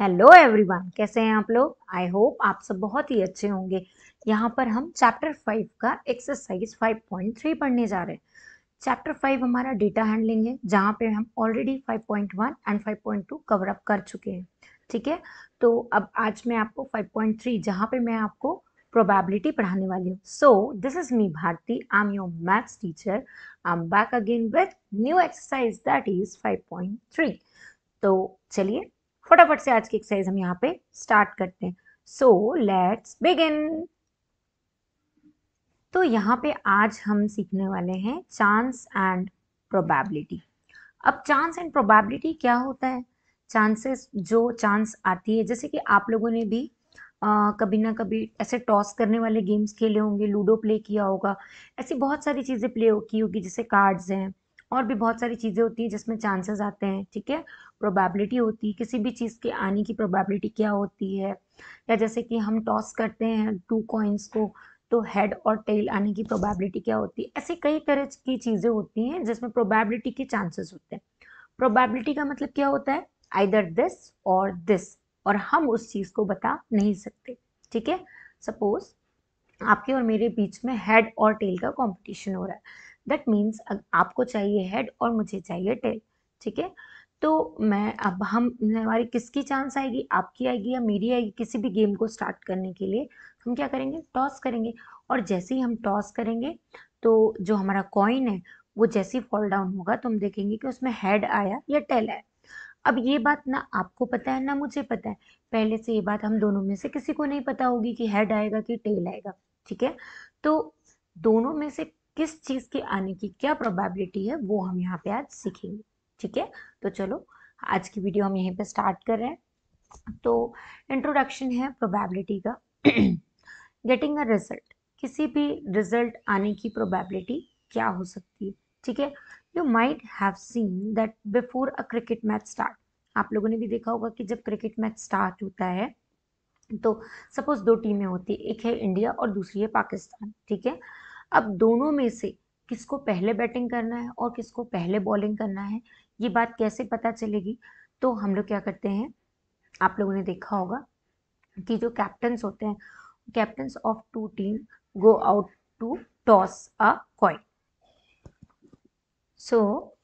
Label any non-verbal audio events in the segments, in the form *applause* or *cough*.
Hello everyone कैसे हैं आप लोग आई होप आप सब बहुत ही अच्छे होंगे यहाँ पर हम चैप्टर फाइव का एक्सरसाइज फाइव पॉइंट थ्री पढ़ने जा रहे हैं चैप्टर फाइव हमारा डेटा हैंडलिंग है जहाँ पे हम already five point one and five point two cover up कर चुके हैं ठीक है तो अब आज मैं आपको फाइव पॉइंट थ्री जहाँ पे मैं आपको प्रोबेबिलिटी पढ़ाने वाली हूँ so this is me Bharti I am your maths teacher I am back again with new exercise that is five point three तो चलिए फटाफट से आज की एक्सरसाइज हम यहाँ पे स्टार्ट करते हैं सो लेट्स बिगिन तो यहाँ पे आज हम सीखने वाले हैं चांस एंड प्रोबेबिलिटी अब चांस एंड प्रोबेबिलिटी क्या होता है चांसेस जो चांस आती है जैसे कि आप लोगों ने भी आ, कभी ना कभी ऐसे टॉस करने वाले गेम्स खेले होंगे लूडो प्ले किया होगा ऐसी बहुत सारी चीज़ें प्ले की होगी जैसे कार्ड्स हैं और भी बहुत सारी चीज़ें होती हैं जिसमें चांसेस आते हैं ठीक है प्रोबेबिलिटी होती है किसी भी चीज़ के आने की प्रोबेबिलिटी क्या होती है या जैसे कि हम टॉस करते हैं टू कॉइन्स को तो हेड और टेल आने की प्रोबेबिलिटी क्या होती है ऐसे कई तरह की चीज़ें होती हैं जिसमें प्रोबेबिलिटी के चांसेस होते हैं प्रोबेबिलिटी का मतलब क्या होता है आइदर दिस और दिस और हम उस चीज़ को बता नहीं सकते ठीक है सपोज आपके और मेरे बीच में हेड और टेल का कंपटीशन हो रहा है दैट मीन्स आपको चाहिए हेड और मुझे चाहिए टेल ठीक है तो मैं अब हम हमारी किसकी चांस आएगी आपकी आएगी या मेरी आएगी किसी भी गेम को स्टार्ट करने के लिए हम क्या करेंगे टॉस करेंगे और जैसे ही हम टॉस करेंगे तो जो हमारा कॉइन है वो जैसे ही फॉल डाउन होगा तो हम देखेंगे कि उसमें हेड आया या टेल आया अब ये बात ना आपको पता है ना मुझे पता है पहले से ये बात हम दोनों में से किसी को नहीं पता होगी कि हेड आएगा कि टेल आएगा ठीक है तो दोनों में से किस चीज़ के आने की क्या प्रोबेबिलिटी है वो हम यहाँ पे आज सीखेंगे ठीक है तो चलो आज की वीडियो हम यहीं पे स्टार्ट कर रहे हैं तो इंट्रोडक्शन है प्रोबेबिलिटी का गेटिंग अ रिजल्ट किसी भी रिजल्ट आने की प्रोबेबिलिटी क्या हो सकती है ठीक है you might have seen that before a cricket match start आप लोगों ने भी देखा होगा कि जब क्रिकेट मैच स्टार्ट होता है तो सपोज दो टीमें होती है एक है इंडिया और दूसरी है पाकिस्तान ठीक है अब दोनों में से किसको पहले बैटिंग करना है और किसको पहले बॉलिंग करना है ये बात कैसे पता चलेगी तो हम लोग क्या करते हैं आप लोगों ने देखा होगा कि जो कैप्टन्स होते हैं captains of two team go out to toss a coin so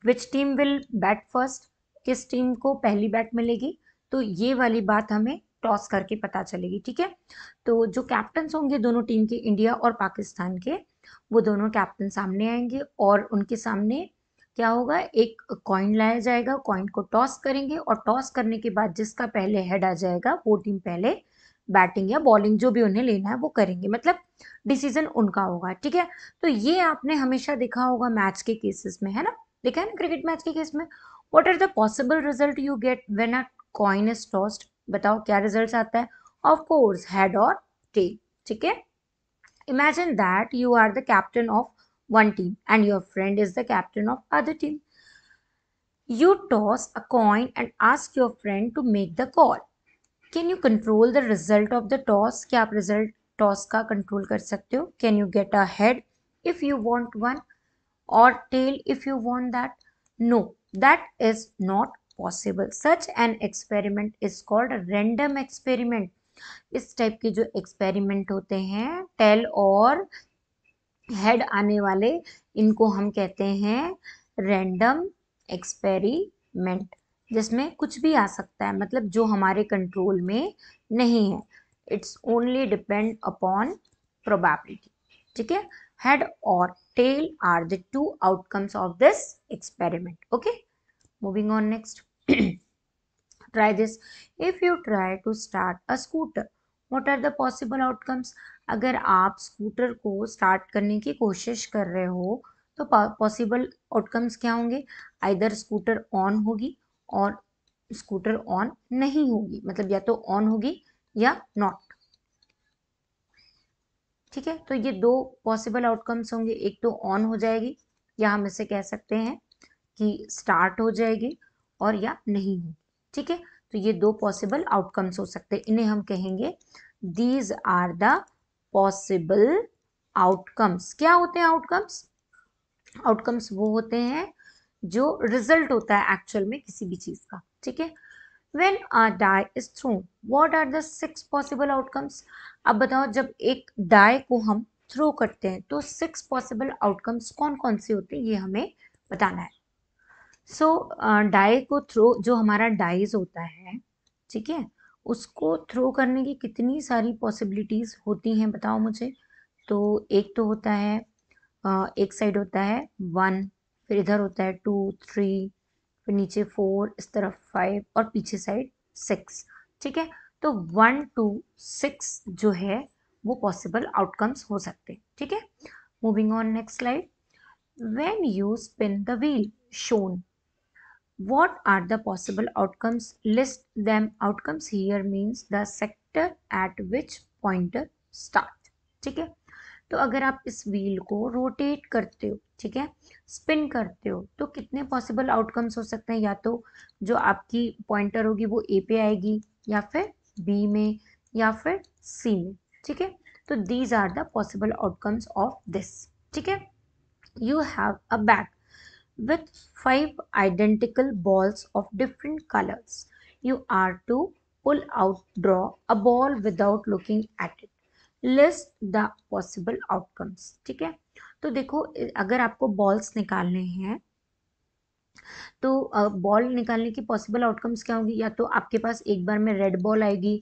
which team will bat first किस टीम को पहली बैट मिलेगी तो ये वाली बात हमें टॉस करके पता चलेगी ठीक है तो जो कैप्टन्स होंगे दोनों टीम के इंडिया और पाकिस्तान के वो दोनों कैप्टन सामने आएंगे और उनके सामने क्या होगा एक कॉइन लाया जाएगा कॉइन को टॉस करेंगे और टॉस करने के बाद जिसका पहले हेड आ जाएगा वो टीम पहले बैटिंग या बॉलिंग जो भी उन्हें लेना है वो करेंगे मतलब डिसीजन उनका होगा ठीक है तो ये आपने हमेशा देखा होगा मैच के केसेस में है ना देखा है ना क्रिकेट मैच के केस में what are the possible result you get when a coin is tossed बताओ क्या रिजल्ट आता है ऑफकोर्स कोर्स हेड और टेल ठीक है imagine that you are the captain of one team and your friend is the captain of other team you toss a coin and ask your friend to make the call can you control the result of the toss क्या आप result toss का control कर सकते हो can you get a head if you want one or tail if you want that no that is not possible such an experiment is called a random experiment इस type के जो experiment होते हैं tell और head आने वाले इनको हम कहते हैं रैंडम एक्सपेरिमेंट जिसमें कुछ भी आ सकता है मतलब जो हमारे कंट्रोल में नहीं है it's only depend upon probability ठीक है हेड और tail are the two outcomes of this experiment okay moving on next try this if you try to start a scooter what are the possible outcomes अगर आप scooter को start करने की कोशिश कर रहे हो तो पॉसिबल आउटकम्स क्या होंगे आइधर स्कूटर ऑन होगी और स्कूटर ऑन नहीं होगी मतलब या तो ऑन होगी या नॉट ठीक है तो ये दो पॉसिबल आउटकम्स होंगे एक तो ऑन हो जाएगी या हम इसे कह सकते हैं कि स्टार्ट हो जाएगी और या नहीं होगी ठीक है तो ये दो पॉसिबल आउटकम्स हो सकते हैं इन्हें हम कहेंगे these are the possible outcomes क्या होते हैं आउटकम्स आउटकम्स वो होते हैं जो रिजल्ट होता है एक्चुअल में किसी भी चीज़ का ठीक है when a die is through what are the six possible outcomes अब बताओ जब एक die को हम थ्रो करते हैं तो सिक्स पॉसिबल आउटकम्स कौन कौन से होते हैं ये हमें बताना है सो डाई को थ्रो जो हमारा डाइज होता है ठीक है उसको थ्रो करने की कितनी सारी पॉसिबिलिटीज़ होती हैं बताओ मुझे तो एक तो होता है एक साइड होता है वन फिर इधर होता है टू थ्री फिर नीचे फोर इस तरफ फाइव और पीछे साइड सिक्स ठीक है तो वन टू सिक्स जो है वो पॉसिबल आउटकम्स हो सकते हैं ठीक है moving on next slide when you spin the wheel shown what are the possible outcomes list them outcomes here means the sector at which pointer start ठीक है तो अगर आप इस व्हील को रोटेट करते हो ठीक है स्पिन करते हो तो कितने पॉसिबल आउटकम्स हो सकते हैं या तो जो आपकी पॉइंटर होगी वो ए पे आएगी या फिर बी में या फिर सी में ठीक है तो these are the possible outcomes of this ठीक है you have a bag with five identical balls of different colors. You are to pull out, draw a ball without looking at it. list the possible outcomes theek hai to dekho agar aapko balls nikalne hain तो ball निकालने की possible outcomes क्या होगी या तो आपके पास एक बार में रेड बॉल आएगी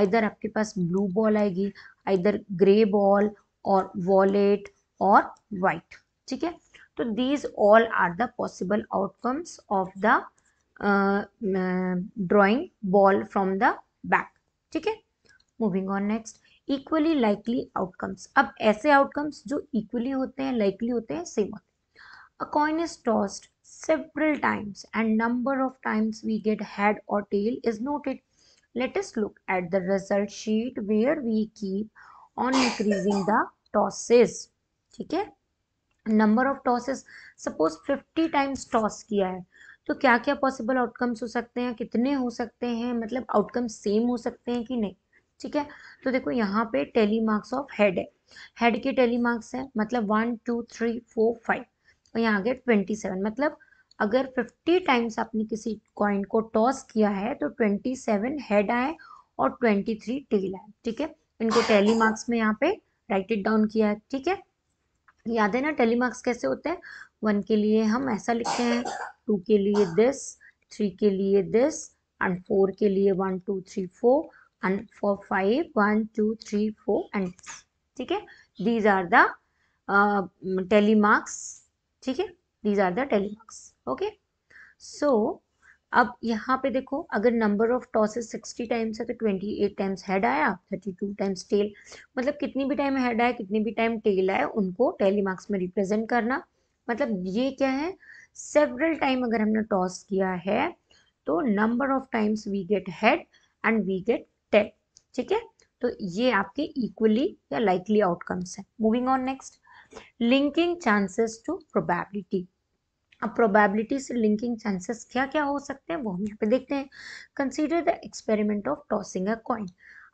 आइधर आपके पास ब्लू बॉल आएगी आइधर ग्रे बॉल और वॉलेट और वाइट ठीक है So these all are the possible outcomes of the uh, uh, drawing ball from the back. Okay. Moving on next, equally likely outcomes. Outcomes अब outcomes outcomes जो equally होते हैं likely होते हैं सेम होते several times and number of times we get head or tail is noted. Let us look at the result sheet where we keep on increasing the tosses. Okay. Number of tosses suppose fifty times toss किया है तो क्या क्या possible outcomes हो सकते हैं कितने हो सकते हैं मतलब आउटकम सेम हो सकते हैं कि नहीं ठीक है तो देखो यहाँ पे टेली मार्क्स ऑफ हेड है हेड के टेली मार्क्स हैं मतलब one two three four five और यहाँ आगे ट्वेंटी सेवन मतलब अगर फिफ्टी टाइम्स आपने किसी कॉइन को टॉस किया है तो ट्वेंटी सेवन हेड आए और ट्वेंटी थ्री टेल आए ठीक है इनको टेली मार्क्स में यहाँ पे राइट इट डाउन किया है ठीक है याद है ना टेली मार्क्स कैसे होते हैं वन के लिए हम ऐसा लिखते हैं टू के लिए दिस थ्री के लिए दिस एंड फोर के लिए one two three four and four five one two three four and ठीक है these are the uh, tally marks ठीक है these are the tally marks okay so अब यहाँ पे देखो अगर नंबर ऑफ टॉसेस 60 टाइम्स है तो 28 टाइम्स हेड आया 32 टाइम्स टेल मतलब कितनी भी टाइम हेड आया कितनी भी टाइम टेल आया उनको टेली मार्क्स में रिप्रेजेंट करना मतलब ये क्या है सेवरल टाइम अगर हमने टॉस किया है तो number of times we get head and we get tail ठीक है तो ये आपके इक्वली या लाइकली आउटकम्स है moving on next linking chances to probability अब प्रोबेबिलिटी से लिंकिंग चांसेस क्या क्या हो सकते हैं वो हम यहाँ पे देखते हैं consider the experiment of tossing a coin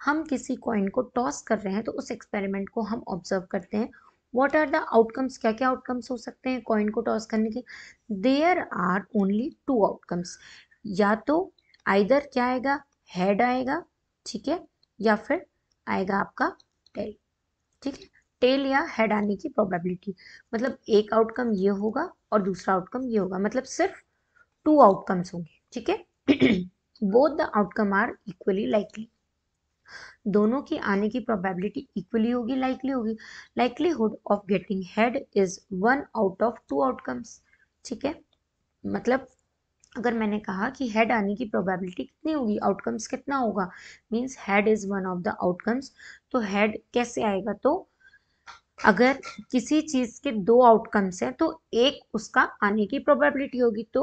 हम किसी कॉइन को टॉस कर रहे हैं तो उस एक्सपेरिमेंट को हम ऑब्जर्व करते हैं वॉट आर द आउटकम्स क्या क्या आउटकम्स हो सकते हैं कॉइन को टॉस करने के there are only two outcomes या तो आइधर क्या आएगा हेड आएगा ठीक है या फिर आएगा आपका टेल ठीक है टेल या हेड आने की प्रोबेबिलिटी मतलब एक आउटकम ये होगा और दूसरा आउटकम ये होगा मतलब सिर्फ टू आउटकम्स होंगे ठीक है both the outcome are equally likely दोनों की आने की प्रोबेबिलिटी इक्वली होगी लाइकली होगी likelihood of getting head is one out of two outcomes ठीक है मतलब अगर मैंने कहा कि हेड आने की प्रोबेबिलिटी कितनी होगी आउटकम्स कितना होगा means head is one of the outcomes तो हेड कैसे आएगा तो अगर किसी चीज़ के दो आउटकम्स हैं तो एक उसका आने की प्रोबेबिलिटी होगी तो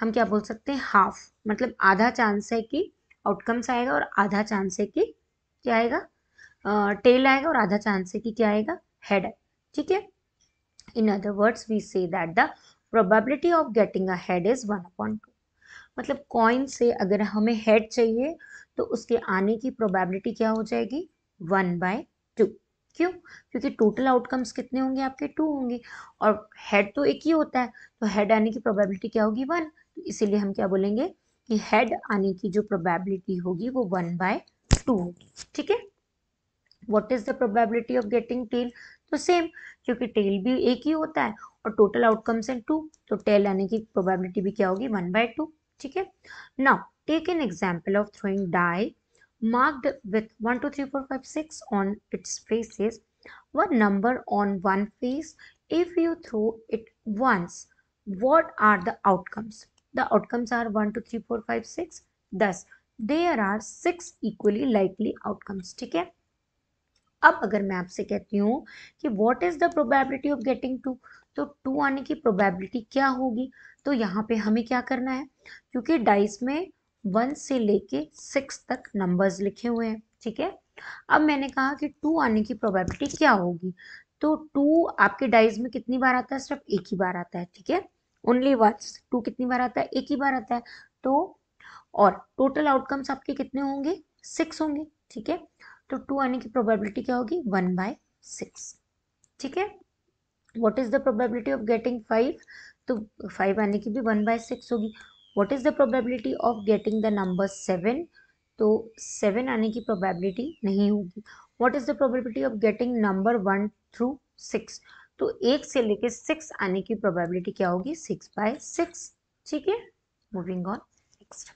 हम क्या बोल सकते हैं हाफ मतलब आधा चांस है कि आउटकम्स आएगा और आधा चांस है कि क्या आएगा टेल आएगा और आधा चांस है कि क्या आएगा हेड ठीक है in other words we say that the probability of getting a head is one upon two मतलब कॉइन से अगर हमें हेड चाहिए तो उसके आने की प्रोबेबिलिटी क्या हो जाएगी वन बाय क्यों क्योंकि टोटल आउटकम्स कितने होंगे आपके टू होंगे और हेड तो एक ही होता है तो हेड आने की प्रोबेबिलिटी क्या होगी वन तो इसीलिए हम क्या बोलेंगे कि हेड आने की जो प्रोबेबिलिटी होगी वो वन बाय टू होगी ठीक है what is the probability of getting tail तो सेम क्योंकि टेल भी एक ही होता है और टोटल आउटकम्स हैं टू तो टेल आने की प्रोबेबिलिटी भी क्या होगी वन बाय टू ठीक है now take an example of throwing die marked with 1, 2, 3, 4, 5, 6 on its faces, what number on one face. If you throw it once, what are the outcomes? The outcomes are 1, 2, 3, 4, 5, 6. Thus, there are six equally likely outcomes ठीक है अब अगर मैं आपसे कहती हूँ कि what is the probability of getting two तो टू आने की प्रोबेबिलिटी क्या होगी तो यहाँ पे हमें क्या करना है क्योंकि डाइस में वन से लेके सिक्स तक नंबर्स लिखे हुए हैं ठीक है अब मैंने कहा कि टू आने की प्रोबेबिलिटी क्या होगी तो टू आपके डाइज में कितनी बार आता है सिर्फ एक ही बार आता है ठीक है ओनली वंस टू कितनी बार आता है एक ही बार आता है तो और टोटल आउटकम्स आपके कितने होंगे सिक्स होंगे ठीक है तो टू आने की प्रोबेबिलिटी क्या होगी वन बाय सिक्स ठीक है what is the probability of getting five तो फाइव आने की भी वन बाय सिक्स होगी what is the probability of getting the number seven तो सेवन आने की प्रोबेबिलिटी नहीं होगी what is the probability of getting number one through six तो एक से लेके सिक्स आने की प्रोबेबिलिटी क्या होगी सिक्स बाय सिक्स ठीक है moving on next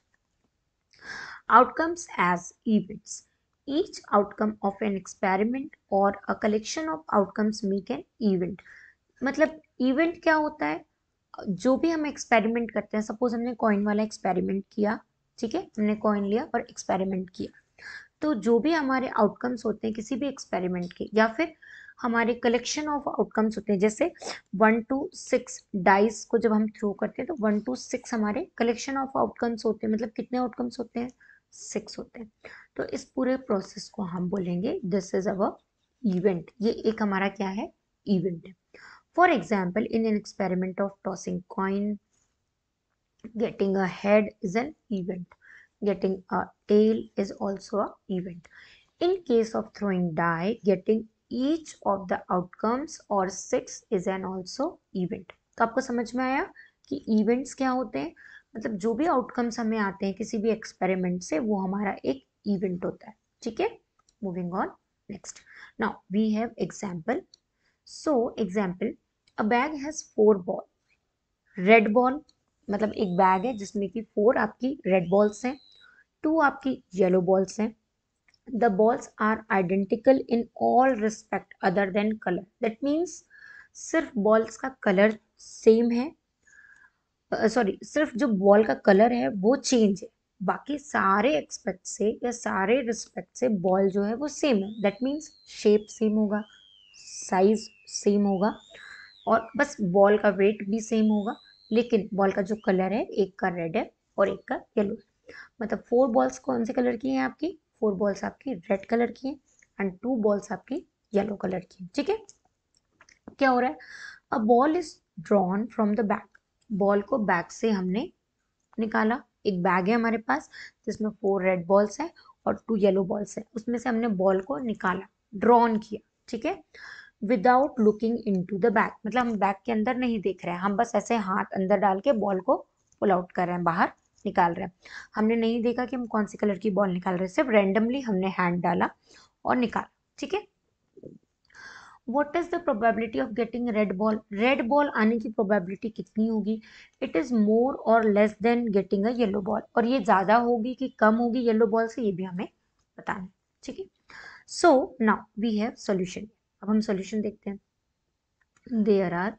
outcomes as events each outcome of an experiment और a collection of outcomes make an event मतलब इवेंट क्या होता है जो भी हम एक्सपेरिमेंट करते हैं सपोज हमने कॉइन वाला एक्सपेरिमेंट किया ठीक है हमने कॉइन लिया और एक्सपेरिमेंट किया तो जो भी हमारे आउटकम्स होते हैं किसी भी एक्सपेरिमेंट के या फिर हमारे कलेक्शन ऑफ आउटकम्स होते हैं जैसे वन टू सिक्स डाइस को जब हम थ्रो करते हैं तो वन टू सिक्स हमारे कलेक्शन ऑफ आउटकम्स होते हैं मतलब कितने आउटकम्स होते हैं सिक्स होते हैं तो इस पूरे प्रोसेस को हम बोलेंगे दिस इज अवर इवेंट ये एक हमारा क्या है इवेंट है For example, in an experiment of tossing coin, getting a head is an event. Getting a tail is also a event. In case of throwing die, getting each of the outcomes or six is an also event. तो आपको समझ में आया कि events क्या होते हैं मतलब जो भी outcomes हमें आते हैं किसी भी experiment से वो हमारा एक event होता है ठीक है Moving on next. Now we have example. So example a bag has four ball red ball मतलब एक बैग है जिसमें कि फोर आपकी रेड बॉल्स हैं टू आपकी येलो बॉल्स हैं the balls are identical in all respect other than colour that means सिर्फ बॉल्स का कलर सेम है सॉरी uh, सिर्फ जो बॉल का कलर है वो चेंज है बाकी सारे एक्सपेक्ट से या सारे रिस्पेक्ट से बॉल जो है वो सेम है दैट मीन्स शेप सेम होगा साइज सेम होगा और बस बॉल का वेट भी सेम होगा लेकिन बॉल का जो कलर है एक का रेड है और एक का येलो है मतलब फोर बॉल्स कौन से कलर की हैं आपकी फोर बॉल्स आपकी रेड कलर की हैं एंड टू बॉल्स आपकी येलो कलर की ठीक है क्या हो रहा है a ball is drawn from the bag ball को बैक से हमने निकाला एक बैग है हमारे पास जिसमें फोर रेड बॉल्स है और टू येलो बॉल्स है उसमें से हमने बॉल को निकाला ड्रॉन किया ठीक है without looking into the bag मतलब हम बैक के अंदर नहीं देख रहे हैं हम बस ऐसे हाथ अंदर डाल के बॉल को पुल आउट कर रहे हैं बाहर निकाल रहे हैं हमने नहीं देखा कि हम कौन से कलर की बॉल निकाल रहे हैं सिर्फ रेंडमली हमने हैंड डाला और निकाल ठीक है what is the probability of getting red ball red ball आने की प्रोबेबिलिटी कितनी होगी it is more or less than getting a yellow ball और ये ज़्यादा होगी कि कम होगी येलो बॉल से ये भी हमें बताना ठीक है so now we have solution अब हम सोल्यूशन देखते हैं there are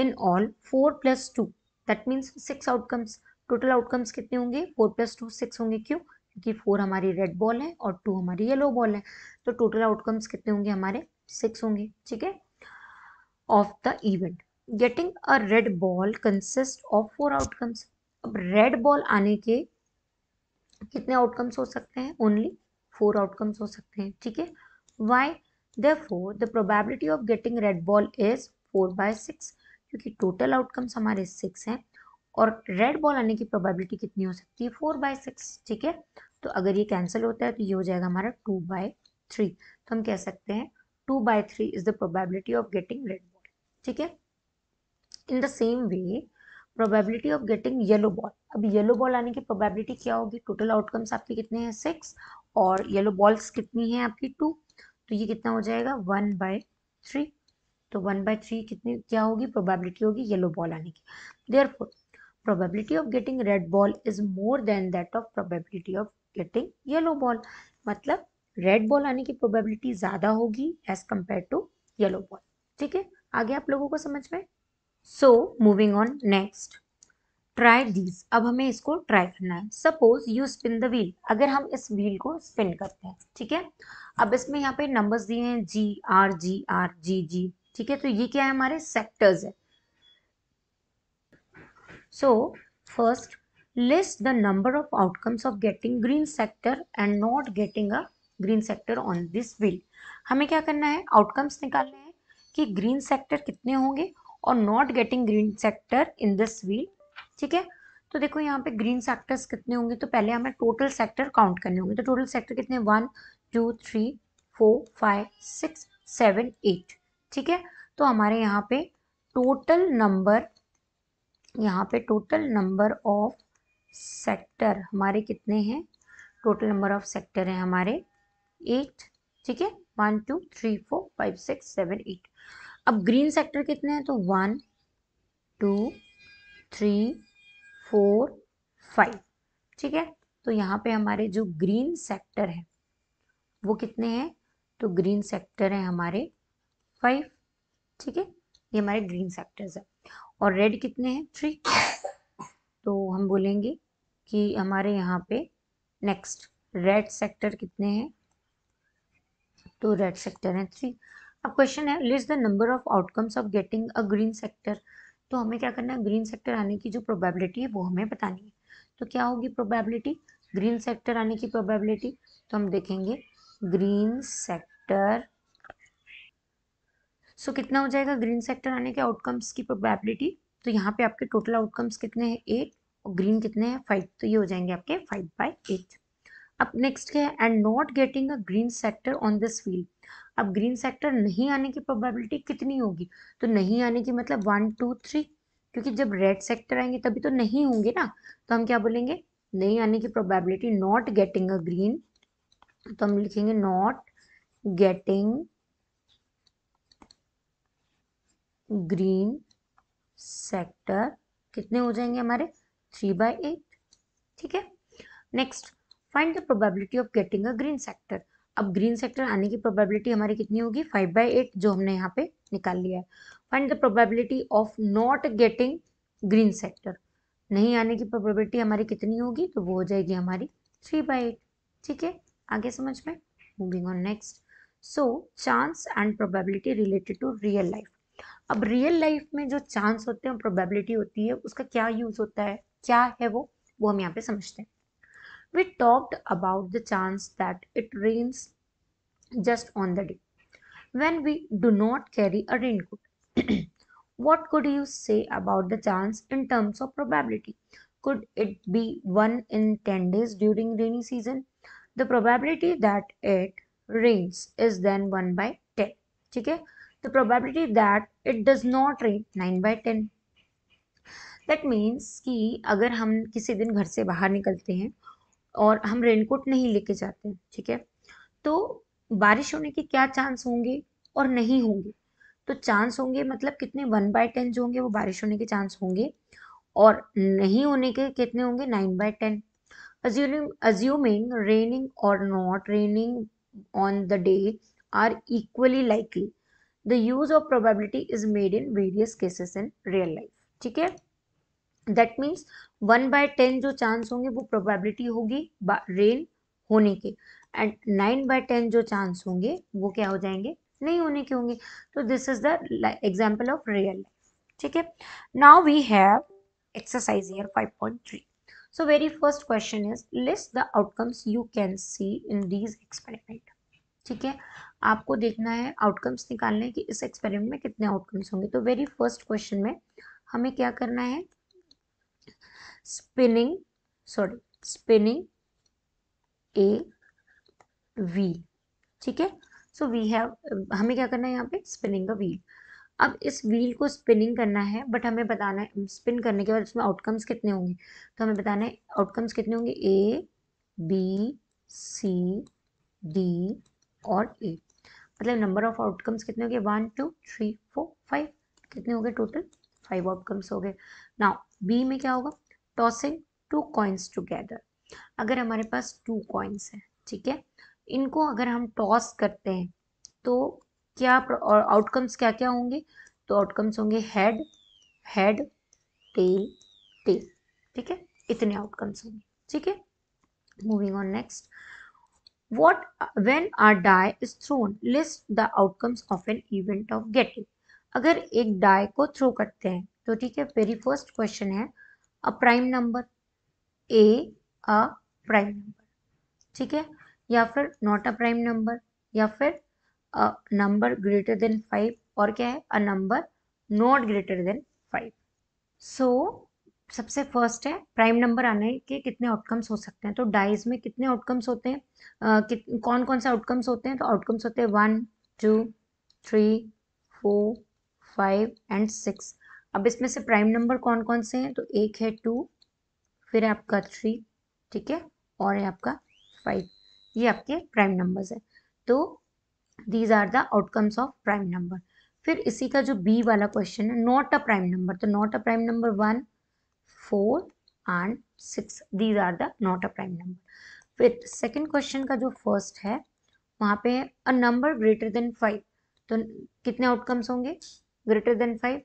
in all four plus two that means six outcomes total outcomes कितने होंगे फोर प्लस टू सिक्स होंगे क्यों क्योंकि फोर हमारी रेड बॉल है और टू हमारी येलो बॉल है तो टोटल आउटकम्स कितने होंगे हमारे सिक्स होंगे ठीक है of the event getting a red ball consist of four outcomes अब रेड बॉल आने के कितने आउटकम्स हो सकते हैं ओनली फोर आउटकम्स हो सकते हैं ठीक है why Therefore, the probability of getting red ball is 4 by 6 क्योंकि total outcomes हमारे 6 हैं और red ball आने की probability कितनी हो सकती है 4 by सिक्स ठीक है तो अगर ये cancel होता है तो ये हो जाएगा हमारा 2 by थ्री तो हम कह सकते हैं 2 by three is the probability of getting red ball ठीक है in the same way probability of getting yellow ball अब येलो बॉल आने की प्रोबेबिलिटी क्या होगी टोटल आउटकम्स आपके कितने हैं सिक्स और येलो बॉल्स कितनी हैं आपकी टू तो ये कितना हो जाएगा वन बाय थ्री तो वन बाय थ्री कितनी क्या होगी प्रोबेबिलिटी होगी येलो बॉल आने की there probability of getting red ball is more than that of probability of getting yellow ball मतलब रेड बॉल आने की प्रोबेबिलिटी ज़्यादा होगी as compare to yellow ball ठीक है आगे आप लोगों को समझ में so moving on next try these अब हमें इसको ट्राई करना है suppose you spin the wheel अगर हम इस व्हील को स्पिन करते हैं ठीक है अब इसमें यहाँ पे नंबर्स दिए हैं जी आर जी आर जी जी ठीक है तो ये क्या है हमारे सेक्टर्स है so first list the number of outcomes of getting green sector and not getting a green sector on this wheel हमें क्या करना है आउटकम्स निकालने हैं कि ग्रीन सेक्टर कितने होंगे और not getting green sector in this wheel ठीक है तो देखो यहाँ पे ग्रीन सेक्टर्स कितने होंगे तो पहले हमें टोटल सेक्टर काउंट करने होंगे तो टोटल सेक्टर कितने one two three four five six seven eight ठीक है तो हमारे यहाँ पे टोटल नंबर यहाँ पे टोटल नंबर ऑफ सेक्टर हमारे कितने हैं टोटल नंबर ऑफ सेक्टर हैं हमारे एट ठीक है one two three four five six seven eight अब ग्रीन सेक्टर कितने हैं तो one two three four five ठीक है तो यहाँ पे हमारे जो ग्रीन सेक्टर है वो कितने हैं तो ग्रीन सेक्टर है हमारे फाइव ठीक है ये हमारे ग्रीन सेक्टर्स है और रेड कितने हैं थ्री तो हम बोलेंगे कि हमारे यहाँ पे नेक्स्ट रेड सेक्टर कितने हैं तो रेड सेक्टर है थ्री अब क्वेश्चन है list the number of outcomes of getting a green sector तो हमें क्या करना है ग्रीन सेक्टर आने की जो प्रोबेबिलिटी है वो हमें बतानी है तो क्या होगी प्रोबेबिलिटी ग्रीन सेक्टर आने की प्रोबेबिलिटी तो हम देखेंगे ग्रीन सेक्टर सो कितना हो जाएगा ग्रीन सेक्टर आने के आउटकम्स की प्रोबेबिलिटी तो यहाँ पे आपके टोटल आउटकम्स कितने हैं एट और ग्रीन कितने हैं फाइव तो ये हो जाएंगे आपके फाइव बाई एट अब नेक्स्ट क्या है and not getting a green sector on this field अब ग्रीन सेक्टर नहीं आने की प्रोबेबिलिटी कितनी होगी तो नहीं आने की मतलब वन टू थ्री क्योंकि जब रेड सेक्टर आएंगे तभी तो नहीं होंगे ना तो हम क्या बोलेंगे नहीं आने की probability not getting a green तो हम लिखेंगे नॉट गेटिंग ग्रीन सेक्टर कितने हो जाएंगे हमारे थ्री बाय एट ठीक है next find the probability of getting a green sector अब ग्रीन सेक्टर आने की प्रोबेबिलिटी हमारी कितनी होगी फाइव बाई एट जो हमने यहाँ पे निकाल लिया है find the probability of not getting green sector नहीं आने की प्रोबेबिलिटी हमारी कितनी होगी तो वो हो जाएगी हमारी थ्री बाई एट ठीक है आगे समझ में moving on next so chance and probability related to real life अब रियल लाइफ में जो चांस होते हैं प्रोबेबिलिटी होती है उसका क्या यूज़ होता है क्या है वो वो हम यहाँ पे समझते हैं We talked about the chance that it rains just on the day when we do not carry a raincoat. *clears throat* what could you say about the chance in terms of probability? Could it be 1 in 10 days during rainy season? The probability that it rains is then 1 by 10. Okay? The probability that it does not rain 9 by 10. That means कि अगर हम किसी दिन घर से बाहर निकलते हैं और हम रेनकोट नहीं लेके जाते ठीक है तो बारिश होने के क्या चांस होंगे और नहीं होंगे तो चांस होंगे मतलब कितने वन बाय टेन जो होंगे वो बारिश होने के चांस होंगे और नहीं होने के कितने होंगे nine by ten assuming assuming raining और not raining on the day are equally likely the use of probability is made in various cases in real life ठीक है that means one by ten जो chance होंगे वो probability होगी rain होने के and nine by ten जो chance होंगे वो क्या हो जाएंगे नहीं होने के होंगे तो this is the example of real life ठीक है now we have exercise year three so very first question is list the outcomes you can see in these experiment ठीक है आपको देखना है आउटकम्स निकालने कि इस एक्सपेरिमेंट में कितने आउटकम्स होंगे तो वेरी फर्स्ट क्वेश्चन में हमें क्या करना है spinning sorry spinning a v ठीक है सो वी हैव हमें क्या करना है यहाँ पे स्पिनिंग का व्हील अब इस व्हील को स्पिनिंग करना है बट हमें बताना है स्पिन करने के बाद उसमें आउटकम्स कितने होंगे तो हमें बताना है आउटकम्स कितने होंगे ए बी सी डी और ए मतलब नंबर ऑफ आउटकम्स कितने होंगे one two three four five कितने हो गए टोटल फाइव आउटकम्स हो गए नाउ बी में क्या होगा टॉसिंग टू कॉइन्स टुगेदर अगर हमारे पास टू कॉइन्स हैं ठीक है इनको अगर हम टॉस करते हैं तो क्या और आउटकम्स क्या क्या होंगे तो आउटकम्स होंगे हेड हेड टेल टेल ठीक है इतने आउटकम्स होंगे ठीक है moving on next what when are die is thrown list the outcomes of an event of getting अगर एक डाई को थ्रो करते हैं तो ठीक है वेरी फर्स्ट क्वेश्चन है a prime number a a prime number ठीक है या फिर नॉट अ प्राइम नंबर या फिर a number greater than five और क्या है a number not greater than five so सबसे फर्स्ट है प्राइम नंबर आने के कितने आउटकम्स हो सकते हैं तो डाइज में कितने आउटकम्स होते हैं uh, कित, कौन कौन से आउटकम्स होते हैं तो आउटकम्स होते हैं one two three four five and six अब इसमें से प्राइम नंबर कौन कौन से हैं तो एक है टू फिर है आपका थ्री ठीक है और है आपका फाइव ये आपके प्राइम नंबर्स है तो these are the outcomes of prime number फिर इसी का जो बी वाला क्वेश्चन है नॉट अ प्राइम नंबर तो not a prime number one four and six these are the not a prime number फिर सेकेंड क्वेश्चन का जो फर्स्ट है वहाँ पे a number greater than five तो कितने आउटकम्स होंगे greater than five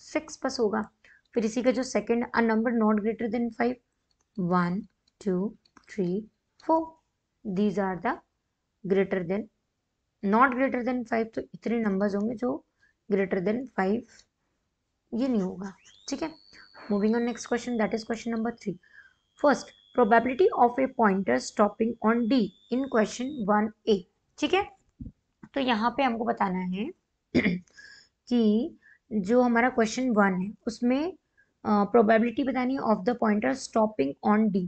six plus होगा फिर इसी का जो second a number not greater than five one two three four these are the greater than not greater than five तो इतने नंबर्स होंगे जो ग्रेटर देन फाइव ये नहीं होगा ठीक है moving on next question that is question number three first probability of a pointer stopping on D in question one A ठीक है तो यहाँ पे हमको बताना है *clears throat* कि जो हमारा क्वेश्चन वन है उसमें प्रोबेबिलिटी बतानी है of the pointer stopping on D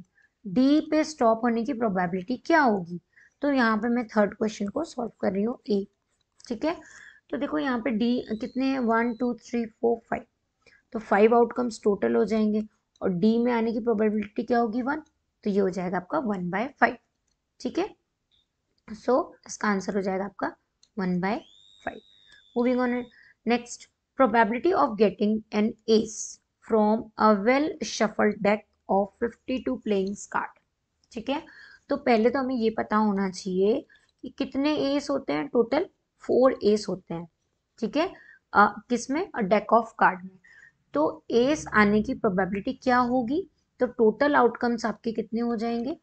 D पे स्टॉप होने की प्रोबेबिलिटी क्या होगी तो यहाँ पे मैं थर्ड क्वेश्चन को सॉल्व कर रही हूँ ए ठीक है तो देखो यहाँ पे डी कितने हैं one two three four five तो फाइव आउटकम्स टोटल हो जाएंगे और डी में आने की प्रोबेबिलिटी क्या होगी वन तो ये हो जाएगा आपका वन बाय फाइव ठीक है सो इसका आंसर हो जाएगा आपका one by five moving on next probability of getting an ace from a well shuffled deck of 52 playing card ठीक है तो पहले तो हमें ये पता होना चाहिए कि कितने एस होते हैं टोटल फोर एस होते हैं ठीक है किस में डेक ऑफ कार्ड में तो एस आने की प्रोबेबिलिटी क्या होगी तो टोटल आउटकम्स आपके कितने हो जाएंगे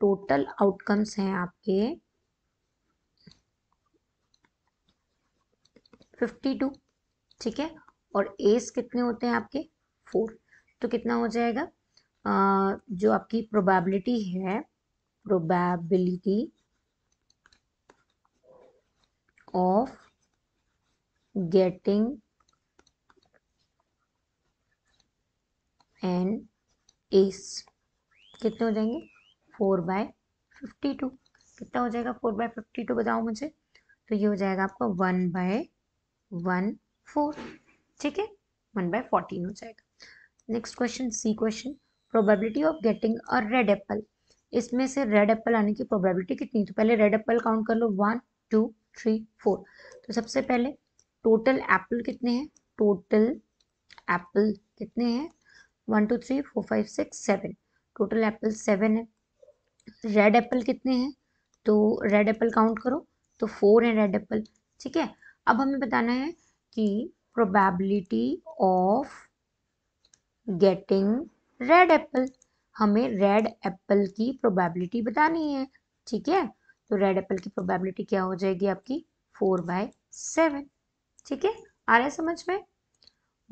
टोटल आउटकम्स हैं आपके फिफ्टी टू ठीक है और एस कितने होते हैं आपके फोर तो कितना हो जाएगा आ, जो आपकी प्रोबेबिलिटी है probability of getting an S कितने हो जाएंगे फोर बाय फिफ्टी टू कितना हो जाएगा फोर बाय फिफ्टी टू बताओ मुझे तो ये हो जाएगा आपका वन बाय वन फोर ठीक है वन बाय फोर्टीन हो जाएगा next question C question probability of getting a red apple इसमें से रेड एप्पल आने की प्रोबेबिलिटी कितनी तो पहले रेड एप्पल काउंट कर लो वन टू थ्री फोर तो सबसे पहले टोटल एप्पल कितने हैं टोटल एप्पल कितने हैं one two three four five six seven total apple seven है रेड एप्पल कितने हैं तो रेड एप्पल काउंट करो तो फोर है रेड एप्पल ठीक है अब हमें बताना है कि probability of getting red apple हमें रेड एप्पल की प्रोबेबिलिटी बतानी है ठीक है तो रेड एप्पल की प्रोबेबिलिटी क्या हो जाएगी आपकी फोर बाय सेवन ठीक है आ रहा है समझ में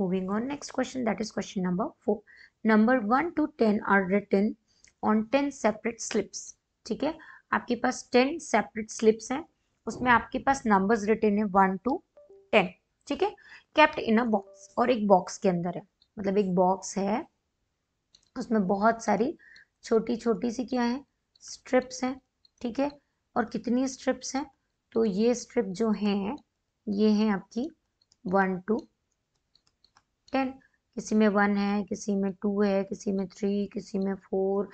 moving on next question that is question number four number one two ten are written on ten separate slips ठीक है आपके पास टेन सेपरेट स्लिप्स हैं उसमें आपके पास नंबर्स रिटेन है वन टू टेन ठीक है कैप्ट इन अ बॉक्स और एक बॉक्स के अंदर है मतलब एक बॉक्स है उसमें बहुत सारी छोटी छोटी सी क्या है स्ट्रिप्स हैं ठीक है और कितनी स्ट्रिप्स हैं तो ये स्ट्रिप जो हैं ये हैं आपकी वन टू टेन किसी में वन है किसी में टू है किसी में थ्री किसी में फोर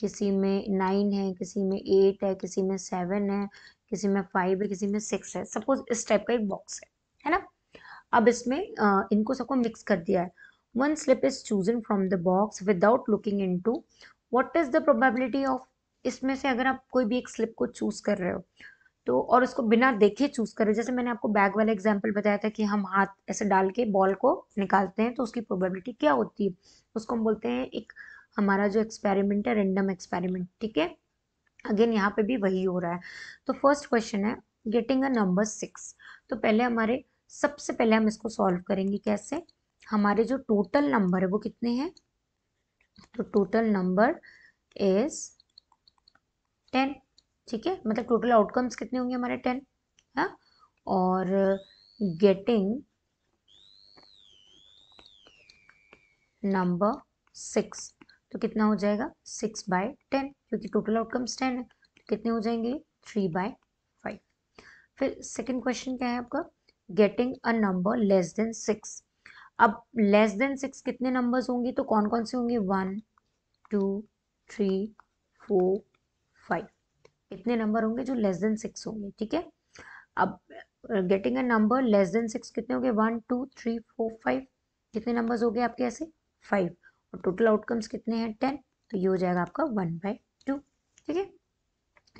किसी में नाइन है किसी में एट है किसी में सेवन है किसी में फाइव है किसी में सिक्स है सपोज इस टाइप का एक बॉक्स है है ना अब इसमें इनको सबको मिक्स कर दिया है one slip is chosen from the box without looking into what is the probability of इसमें से अगर आप कोई भी एक स्लिप को चूज़ कर रहे हो तो और उसको बिना देखे चूज़ कर रहे हो जैसे मैंने आपको बैग वाला एग्जाम्पल बताया था कि हम हाथ ऐसे डाल के बॉल को निकालते हैं तो उसकी प्रोबेबिलिटी क्या होती है उसको हम बोलते हैं एक हमारा जो एक्सपेरिमेंट है रेंडम एक्सपेरिमेंट ठीक है अगेन यहाँ पे भी वही हो रहा है तो फर्स्ट क्वेश्चन है गेटिंग अ नंबर सिक्स तो पहले हमारे सबसे पहले हम इसको सॉल्व करेंगे कैसे हमारे जो टोटल नंबर है वो कितने हैं तो टोटल नंबर इज टेन ठीक है मतलब टोटल आउटकम्स कितने होंगे हमारे टेन है हाँ? और गेटिंग नंबर सिक्स तो कितना हो जाएगा सिक्स बाय टेन क्योंकि टोटल आउटकम्स टेन है तो कितने हो जाएंगे थ्री बाय फाइव फिर सेकंड क्वेश्चन क्या है आपका getting a number less than six अब लेस देन सिक्स कितने नंबर्स होंगे तो कौन कौन से होंगे one two three four five इतने नंबर होंगे जो लेस देन सिक्स होंगे ठीक है अब getting a number less than six कितने होंगे one two three four five कितने नंबर्स हो गए आपके ऐसे फाइव और टोटल आउटकम्स कितने हैं टेन तो ये हो जाएगा आपका वन बाय टू ठीक है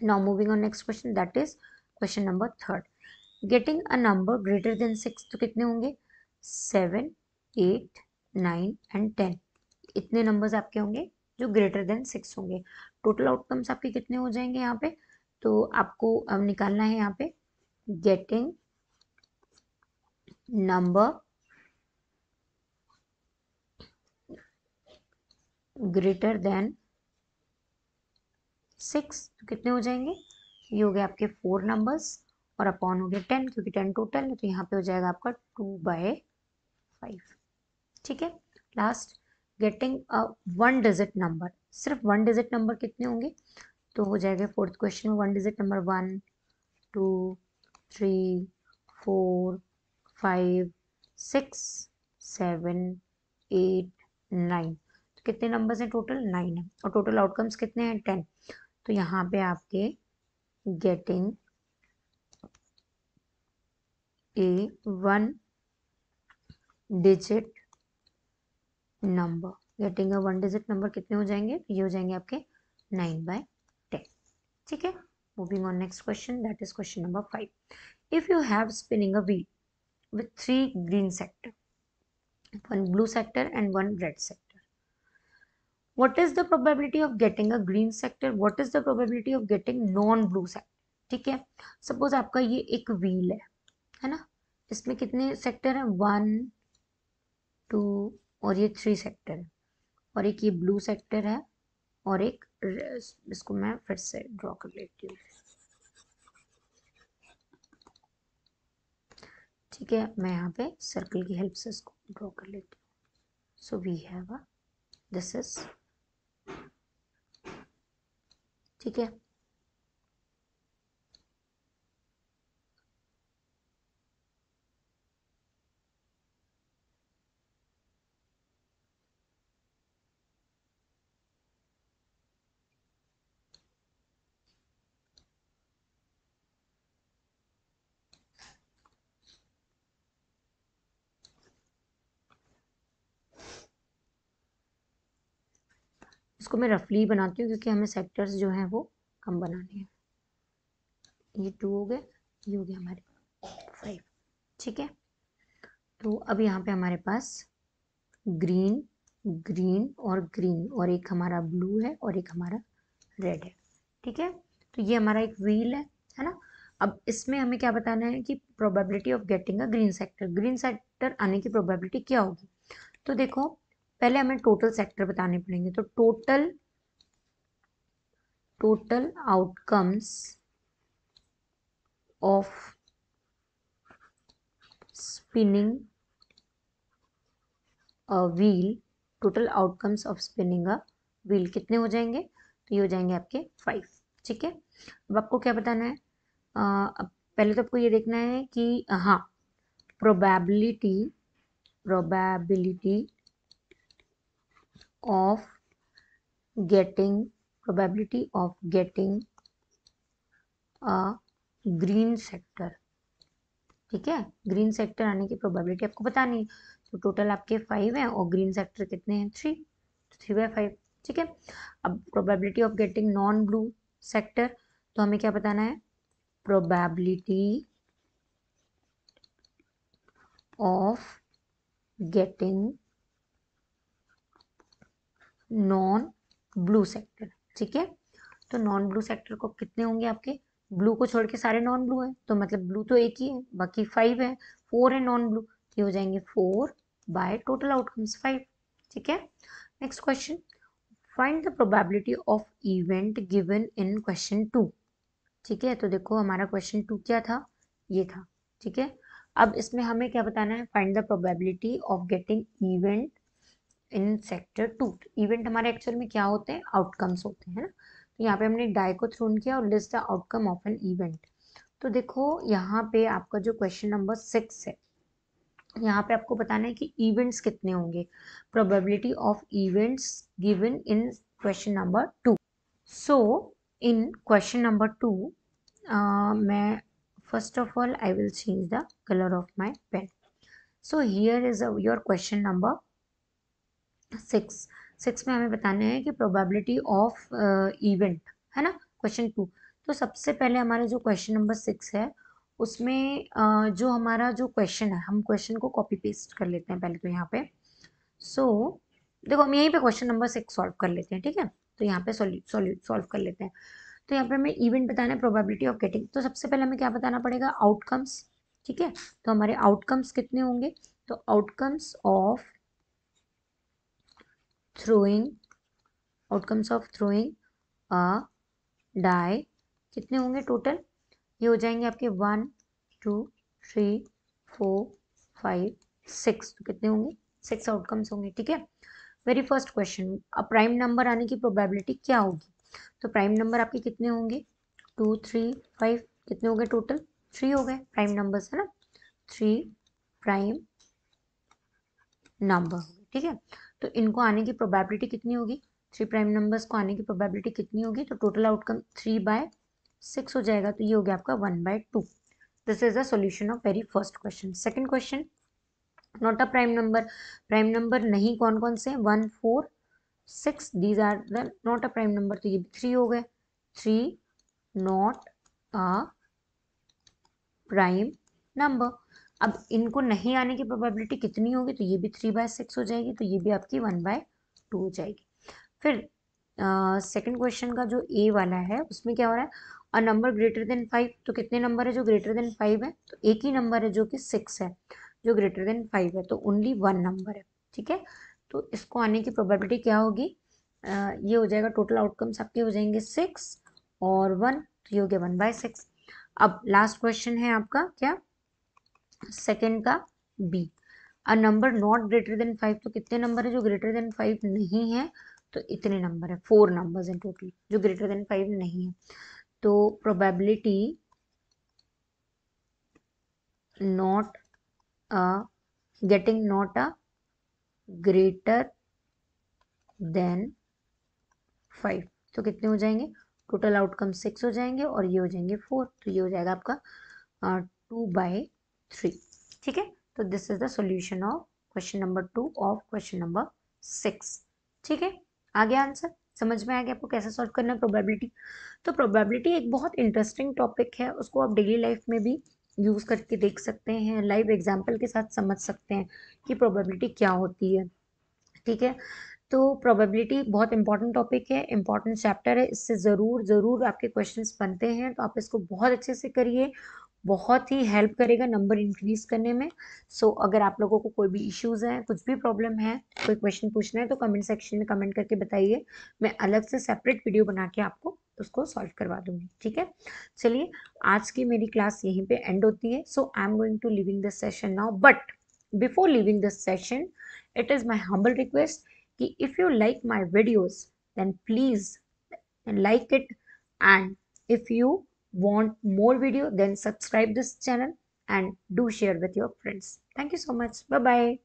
now moving on next question that is question number third getting a number greater than six तो कितने होंगे seven eight nine and ten इतने नंबर्स आपके होंगे जो ग्रेटर देन सिक्स होंगे टोटल आउटकम्स आपके कितने हो जाएंगे यहाँ पे तो आपको अब निकालना है यहाँ पे getting number greater than six तो कितने हो जाएंगे ये हो गए आपके फोर नंबर्स और अपॉन हो गया टेन क्योंकि टेन टोटल है तो यहाँ पे हो जाएगा आपका टू बाय फाइव ठीक है last getting one digit number सिर्फ वन डिजिट नंबर कितने होंगे तो हो जाएगा फोर्थ क्वेश्चन में one digit number one two three four five six seven eight nine तो कितने नंबर्स हैं टोटल नाइन है और टोटल आउटकम्स कितने हैं टेन तो यहाँ पे आपके getting a one digit number getting a one digit number कितने हो जाएंगे ये हो जाएंगे आपके नाइन बाय टेन ठीक है moving on next question that is question number five if you have spinning a wheel with three green sector one blue sector and one red sector what is the probability of getting a green sector what is the probability of getting non blue sector ठीक है suppose आपका ये एक wheel है है ना इसमें कितने सेक्टर हैं वन टू और ये थ्री सेक्टर है और एक ये ब्लू सेक्टर है और एक इसको मैं फिर से ड्रॉ कर लेती हूँ ठीक है मैं यहाँ पे सर्कल की हेल्प से इसको ड्रॉ कर लेती हूँ so we have a this is ठीक है इसको मैं रफली बनाती हूँ क्योंकि हमें सेक्टर्स जो हैं वो कम बनाने हैं ये टू हो गए ये हो गया हमारे फाइव ठीक है तो अब यहाँ पे हमारे पास ग्रीन ग्रीन और ग्रीन और एक हमारा ब्लू है और एक हमारा रेड है ठीक है तो ये हमारा एक व्हील है है ना अब इसमें हमें क्या बताना है कि probability of getting a green sector green sector आने की प्रोबेबिलिटी क्या होगी तो देखो पहले हमें टोटल सेक्टर बताने पड़ेंगे तो total total outcomes of spinning a wheel total outcomes of spinning a wheel कितने हो जाएंगे तो ये हो जाएंगे आपके फाइव ठीक है अब आपको क्या बताना है आ, अब पहले तो आपको ये देखना है कि हाँ probability probability of getting probability of getting a green sector ठीक है ग्रीन सेक्टर आने की प्रोबेबिलिटी आपको बतानी है तो टोटल आपके फाइव है और ग्रीन सेक्टर कितने हैं थ्री थ्री बाय फाइव ठीक है अब probability of getting non blue sector तो हमें क्या बताना है probability of getting non blue sector ठीक है तो नॉन ब्लू सेक्टर को कितने होंगे आपके ब्लू को छोड़ के सारे नॉन ब्लू है तो मतलब ब्लू तो एक ही है बाकी फाइव है फोर है नॉन ब्लू ये हो जाएंगे four by total outcomes five ठीक है next question find the probability of event given in question two ठीक है तो देखो हमारा क्वेश्चन टू क्या था ये था ठीक है अब इसमें हमें क्या बताना है find the probability of getting event in sector two event हमारे एक्चुअल में क्या होते हैं आउटकम्स होते हैं ना तो यहाँ पे हमने डाई को थ्रोन किया और list the outcome of an event तो देखो यहाँ पे आपका जो क्वेश्चन नंबर सिक्स है यहाँ पे आपको बताना है कि इवेंट्स कितने होंगे probability of events given in question number two so in question number two मैं first of all I will change the colour of my pen so here is your question number six six में हमें बताना है कि probability of event है ना question to तो सबसे पहले हमारा जो क्वेश्चन नंबर सिक्स है उसमें uh, जो हमारा जो क्वेश्चन है हम क्वेश्चन को कॉपी पेस्ट कर लेते हैं पहले तो यहाँ पे सो so, देखो हम यहीं पे क्वेश्चन नंबर सिक्स सॉल्व कर लेते हैं ठीक है तो यहाँ पे सॉल्व कर लेते हैं तो यहाँ पे हमें इवेंट बताना है प्रोबेबिलिटी ऑफ गेटिंग तो सबसे पहले हमें क्या बताना पड़ेगा आउटकम्स ठीक है तो हमारे आउटकम्स कितने होंगे तो outcomes of throwing outcomes of throwing a die कितने होंगे टोटल ये हो जाएंगे आपके one two three four five six कितने होंगे सिक्स आउटकम्स होंगे ठीक है वेरी फर्स्ट क्वेश्चन अब प्राइम नंबर आने की प्रोबेबिलिटी क्या होगी तो प्राइम नंबर आपके कितने होंगे टू थ्री फाइव कितने हो गए टोटल थ्री हो गए प्राइम नंबर्स है ना थ्री प्राइम नंबर ठीक है तो इनको आने की प्रोबेबिलिटी कितनी होगी थ्री प्राइम नंबर्स को आने की प्रोबेबिलिटी कितनी होगी तो total outcome three by six हो जाएगा तो ये हो गया आपका one by two this is the solution of very first question second question not a prime number prime number नहीं कौन कौन से one four six these are the not a prime number तो ये भी थ्री हो गए three not a prime number अब इनको नहीं आने की प्रोबेबिलिटी कितनी होगी तो ये भी थ्री बाय सिक्स हो जाएगी तो ये भी आपकी वन बाय टू हो जाएगी फिर सेकंड uh, क्वेश्चन का जो ए वाला है उसमें क्या हो रहा है a number greater than five तो कितने नंबर है जो ग्रेटर देन फाइव है तो एक ही नंबर है जो कि सिक्स है जो ग्रेटर देन फाइव है तो ओनली वन नंबर है ठीक है तो इसको आने की प्रोबेबिलिटी क्या होगी uh, ये हो जाएगा टोटल आउटकम्स आपके हो जाएंगे सिक्स और वन तो ये हो गया वन बाय सिक्स अब लास्ट क्वेश्चन है आपका क्या सेकेंड का B a number not greater than five तो कितने नंबर है जो ग्रेटर देन फाइव नहीं है तो इतने नंबर है फोर नंबर्स हैं टोटल जो ग्रेटर देन फाइव नहीं है तो probability not a getting not a greater than five तो कितने हो जाएंगे टोटल आउटकम सिक्स हो जाएंगे और ये हो जाएंगे फोर तो ये हो जाएगा आपका टू uh, बाई थ्री ठीक है तो this is the solution of question number two of question number six ठीक है आगे आंसर समझ में आ गया आपको कैसे सॉल्व करना है प्रोबेबिलिटी तो प्रोबेबिलिटी एक बहुत इंटरेस्टिंग टॉपिक है उसको आप डेली लाइफ में भी यूज़ करके देख सकते हैं लाइव एग्जाम्पल के साथ समझ सकते हैं कि प्रोबेबिलिटी क्या होती है ठीक है तो प्रोबेबिलिटी बहुत इंपॉर्टेंट टॉपिक है इंपॉर्टेंट चैप्टर है इससे ज़रूर ज़रूर आपके क्वेश्चंस बनते हैं तो आप इसको बहुत अच्छे से करिए बहुत ही हेल्प करेगा नंबर इंक्रीज़ करने में सो so, अगर आप लोगों को कोई भी इश्यूज़ हैं कुछ भी प्रॉब्लम है कोई क्वेश्चन पूछना है तो कमेंट सेक्शन में कमेंट करके बताइए मैं अलग से सेपरेट वीडियो बना के आपको उसको सॉल्व करवा दूंगी ठीक है चलिए आज की मेरी क्लास यहीं पे एंड होती है so I am going to living the session now but before living the session it is my humble request कि if you like my videos then please like it and if you want more video then subscribe this channel and do share with your friends thank you so much bye bye